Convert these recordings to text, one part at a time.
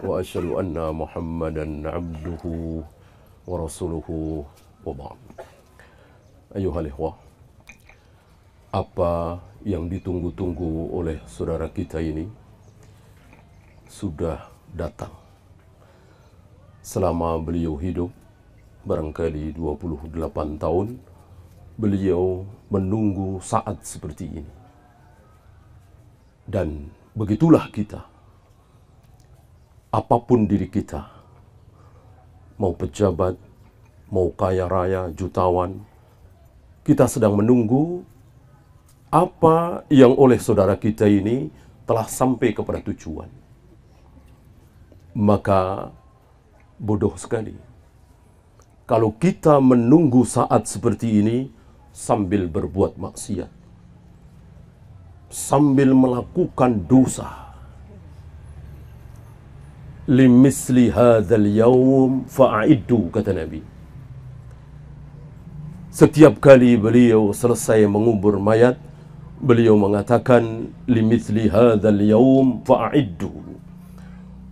وأشهد أن محمدا عبده ورسوله وبعد أيها الإخوة apa yang ditunggu-tunggu oleh saudara kita ini sudah datang. Selama beliau hidup, barangkali 28 tahun, beliau menunggu saat seperti ini. Dan begitulah kita apapun diri kita, mau pejabat, mau kaya raya, jutawan, kita sedang menunggu apa yang oleh saudara kita ini telah sampai kepada tujuan. Maka bodoh sekali kalau kita menunggu saat seperti ini sambil berbuat maksiat, sambil melakukan dosa, limisli hadzal yaum fa'iddu kata Nabi. Setiap kali beliau selesai mengubur mayat, beliau mengatakan limisli hadzal yaum fa'iddu.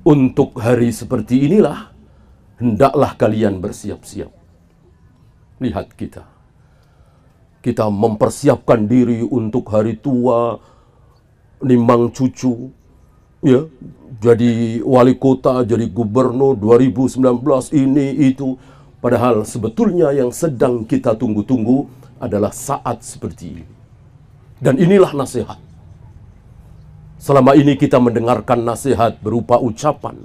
Untuk hari seperti inilah hendaklah kalian bersiap-siap. Lihat kita. Kita mempersiapkan diri untuk hari tua, nimang cucu, ya jadi wali kota, jadi gubernur 2019 ini itu. Padahal sebetulnya yang sedang kita tunggu-tunggu adalah saat seperti ini. Dan inilah nasihat. Selama ini kita mendengarkan nasihat berupa ucapan,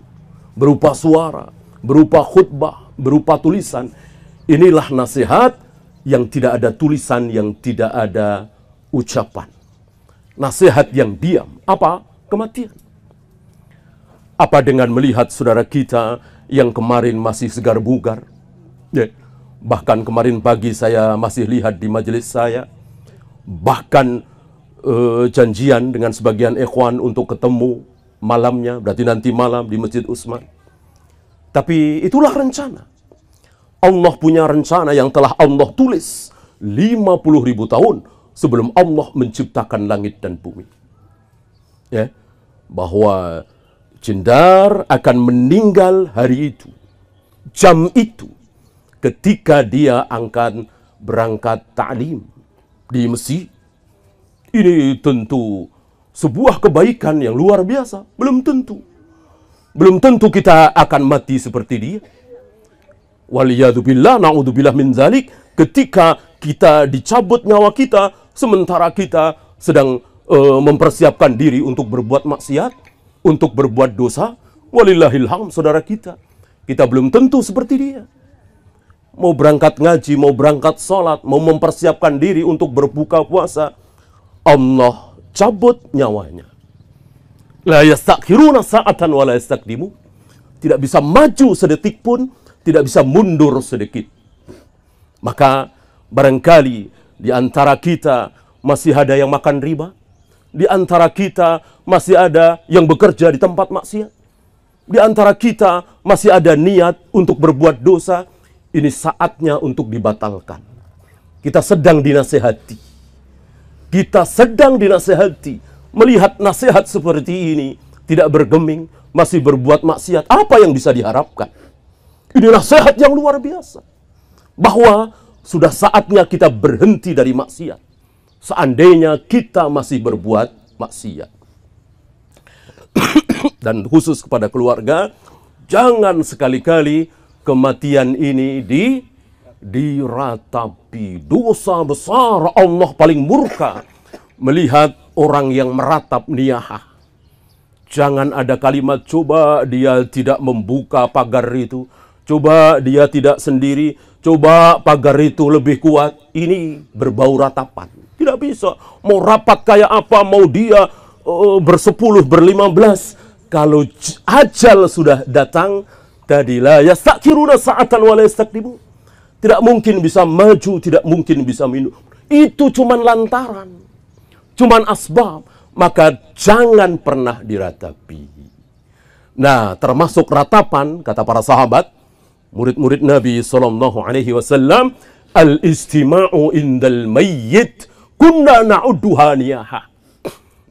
berupa suara, berupa khutbah, berupa tulisan. Inilah nasihat yang tidak ada tulisan, yang tidak ada ucapan. Nasihat yang diam, apa? Kematian. Apa dengan melihat saudara kita yang kemarin masih segar bugar? Yeah. Bahkan kemarin pagi saya masih lihat di majelis saya. Bahkan uh, janjian dengan sebagian ikhwan untuk ketemu malamnya. Berarti nanti malam di Masjid Usman. Tapi itulah rencana. Allah punya rencana yang telah Allah tulis 50 ribu tahun sebelum Allah menciptakan langit dan bumi. Ya, bahwa Jendar akan meninggal hari itu, jam itu, ketika dia akan berangkat ta'lim di Mesir. Ini tentu sebuah kebaikan yang luar biasa. Belum tentu. Belum tentu kita akan mati seperti dia. Waliyadubillah, na'udzubillah min zalik. Ketika kita dicabut nyawa kita, sementara kita sedang uh, mempersiapkan diri untuk berbuat maksiat untuk berbuat dosa, walillahilham ham saudara kita. Kita belum tentu seperti dia. Mau berangkat ngaji, mau berangkat sholat, mau mempersiapkan diri untuk berbuka puasa. Allah cabut nyawanya. La yastakhiruna sa'atan wa la yastakdimu. Tidak bisa maju sedetik pun, tidak bisa mundur sedikit. Maka barangkali di antara kita masih ada yang makan riba, di antara kita masih ada yang bekerja di tempat maksiat. Di antara kita masih ada niat untuk berbuat dosa. Ini saatnya untuk dibatalkan. Kita sedang dinasehati. Kita sedang dinasehati. Melihat nasihat seperti ini, tidak bergeming, masih berbuat maksiat. Apa yang bisa diharapkan? Ini nasihat yang luar biasa. Bahwa sudah saatnya kita berhenti dari maksiat seandainya kita masih berbuat maksiat. Dan khusus kepada keluarga, jangan sekali-kali kematian ini di diratapi dosa besar Allah paling murka melihat orang yang meratap niyaha. Jangan ada kalimat coba dia tidak membuka pagar itu, coba dia tidak sendiri, coba pagar itu lebih kuat. Ini berbau ratapan. Tidak bisa. Mau rapat kayak apa, mau dia uh, bersepuluh, berlima belas. Kalau ajal sudah datang, tadilah ya sakiruna saatan wala yastakdibu. Tidak mungkin bisa maju, tidak mungkin bisa minum. Itu cuman lantaran. Cuman asbab. Maka jangan pernah diratapi. Nah, termasuk ratapan, kata para sahabat, murid-murid Nabi Sallallahu Alaihi Wasallam, al-istima'u indal mayyit kunna na'udduhaniyaha.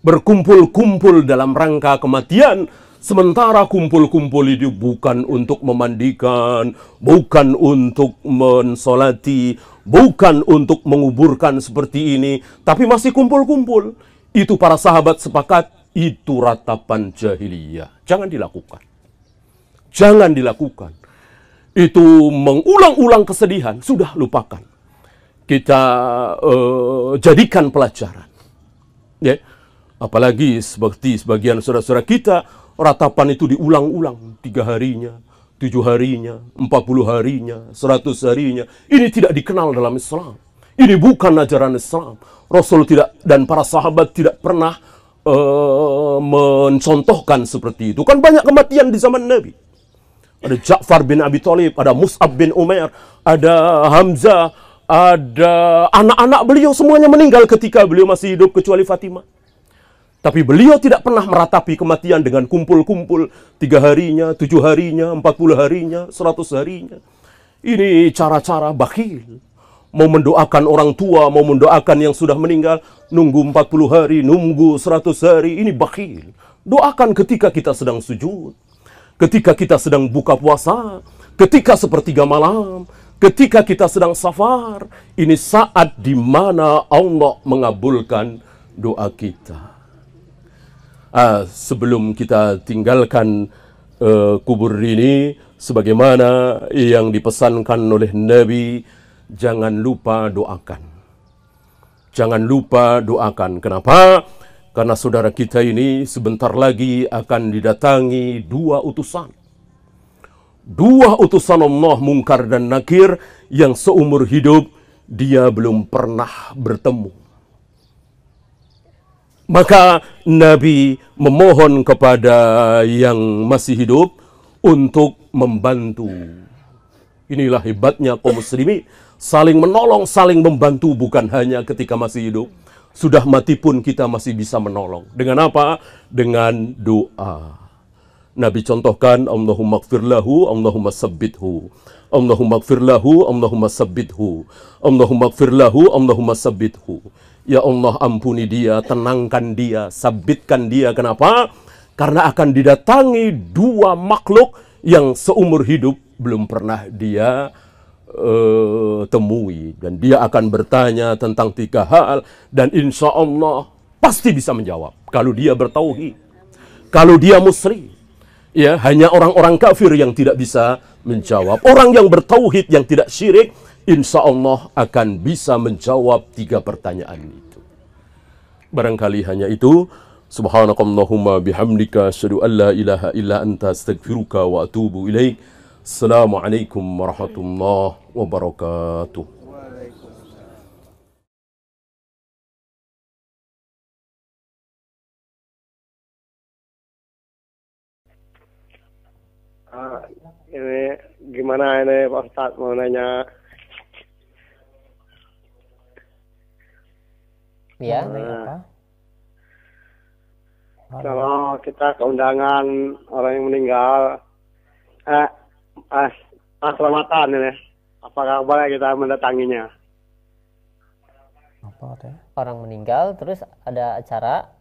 Berkumpul-kumpul dalam rangka kematian, sementara kumpul-kumpul itu bukan untuk memandikan, bukan untuk mensolati, bukan untuk menguburkan seperti ini, tapi masih kumpul-kumpul. Itu para sahabat sepakat, itu ratapan jahiliyah. Jangan dilakukan. Jangan dilakukan. Itu mengulang-ulang kesedihan, sudah lupakan kita uh, jadikan pelajaran. Ya. Apalagi seperti sebagian saudara-saudara kita, ratapan itu diulang-ulang tiga harinya, tujuh harinya, empat puluh harinya, seratus harinya. Ini tidak dikenal dalam Islam. Ini bukan ajaran Islam. Rasul tidak dan para sahabat tidak pernah uh, mencontohkan seperti itu. Kan banyak kematian di zaman Nabi. Ada Ja'far bin Abi Thalib, ada Mus'ab bin Umar, ada Hamzah, ada anak-anak beliau semuanya meninggal ketika beliau masih hidup kecuali Fatimah. Tapi beliau tidak pernah meratapi kematian dengan kumpul-kumpul tiga harinya, tujuh harinya, empat puluh harinya, seratus harinya. Ini cara-cara bakhil. Mau mendoakan orang tua, mau mendoakan yang sudah meninggal, nunggu empat puluh hari, nunggu seratus hari, ini bakhil. Doakan ketika kita sedang sujud, ketika kita sedang buka puasa, ketika sepertiga malam, Ketika kita sedang safar, ini saat di mana Allah mengabulkan doa kita. Ah, sebelum kita tinggalkan uh, kubur ini, sebagaimana yang dipesankan oleh Nabi, jangan lupa doakan. Jangan lupa doakan. Kenapa? Karena saudara kita ini sebentar lagi akan didatangi dua utusan dua utusan Allah mungkar dan nakir yang seumur hidup dia belum pernah bertemu. Maka Nabi memohon kepada yang masih hidup untuk membantu. Inilah hebatnya kaum muslimi saling menolong, saling membantu bukan hanya ketika masih hidup. Sudah mati pun kita masih bisa menolong. Dengan apa? Dengan doa. Nabi contohkan Allahumma gfirlahu Allahumma sabbithu Allahumma gfirlahu Allahumma sabbithu Allahumma gfirlahu Allahumma sabbithu Ya Allah ampuni dia, tenangkan dia, sabitkan dia Kenapa? Karena akan didatangi dua makhluk yang seumur hidup belum pernah dia uh, temui dan dia akan bertanya tentang tiga hal dan insya Allah pasti bisa menjawab kalau dia bertauhid kalau dia musri ya hanya orang-orang kafir yang tidak bisa menjawab. Orang yang bertauhid yang tidak syirik, insya Allah akan bisa menjawab tiga pertanyaan itu. Barangkali hanya itu. Subhanakallahumma bihamdika asyhadu an la ilaha illa anta astaghfiruka wa atubu ilaik. Assalamualaikum warahmatullahi wabarakatuh. ini gimana ini Pak Ustadz mau nanya ya nah, kalau kita keundangan orang yang meninggal eh ah, ah selamatan ini apakah boleh kita mendatanginya apa ya? orang meninggal terus ada acara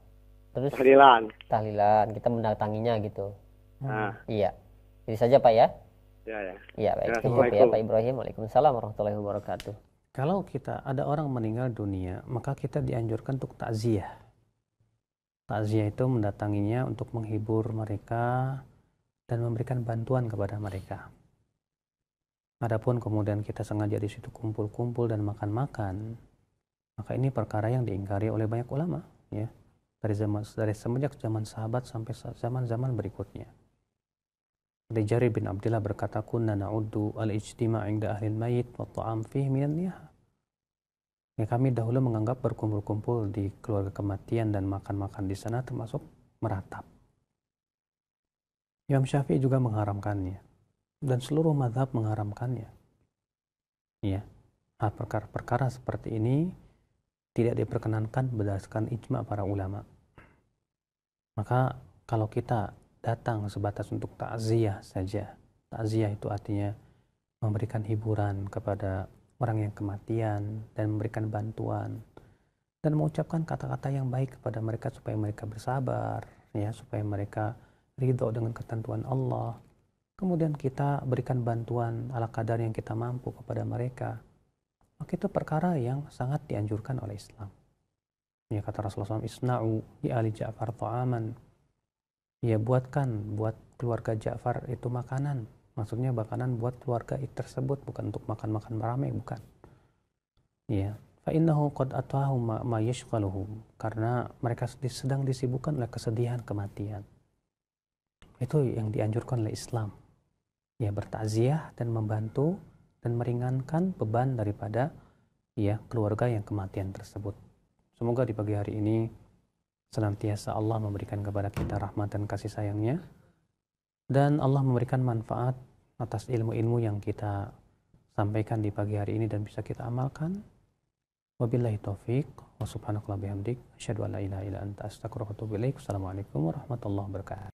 terus tahlilan tahlilan kita mendatanginya gitu nah. iya jadi saja pak ya Ya, ya. ya baik. Cukup ya Pak Ibrahim. Waalaikumsalam warahmatullahi wabarakatuh. Kalau kita ada orang meninggal dunia, maka kita dianjurkan untuk takziah. Takziah itu mendatanginya untuk menghibur mereka dan memberikan bantuan kepada mereka. Adapun kemudian kita sengaja di situ kumpul-kumpul dan makan-makan, maka ini perkara yang diingkari oleh banyak ulama, ya. Dari zaman dari semenjak zaman sahabat sampai zaman-zaman berikutnya. Dari bin Abdullah berkata, Kunna na'uddu al-ijtima' inda ahli mayit wa ta'am fihi minan Ya, kami dahulu menganggap berkumpul-kumpul di keluarga kematian dan makan-makan di sana termasuk meratap. Imam Syafi'i juga mengharamkannya dan seluruh mazhab mengharamkannya. Ya, hal perkara-perkara seperti ini tidak diperkenankan berdasarkan ijma para ulama. Maka kalau kita datang sebatas untuk takziah saja. Takziah itu artinya memberikan hiburan kepada orang yang kematian dan memberikan bantuan dan mengucapkan kata-kata yang baik kepada mereka supaya mereka bersabar, ya, supaya mereka ridho dengan ketentuan Allah. Kemudian kita berikan bantuan ala kadar yang kita mampu kepada mereka. Maka itu perkara yang sangat dianjurkan oleh Islam. Ya kata Rasulullah SAW, Isna'u di Ali Ja'far ta'aman ya buatkan buat keluarga Ja'far itu makanan maksudnya makanan buat keluarga itu tersebut bukan untuk makan-makan ramai bukan ya fa innahu qad atahu ma yashghaluhum karena mereka sedang disibukkan oleh kesedihan kematian itu yang dianjurkan oleh Islam ya bertaziah dan membantu dan meringankan beban daripada ya keluarga yang kematian tersebut semoga di pagi hari ini senantiasa Allah memberikan kepada kita rahmat dan kasih sayangnya dan Allah memberikan manfaat atas ilmu-ilmu yang kita sampaikan di pagi hari ini dan bisa kita amalkan wabillahi taufik wa subhanakallah bihamdik asyhadu ilaha illa anta astaghfiruka wa warahmatullahi wabarakatuh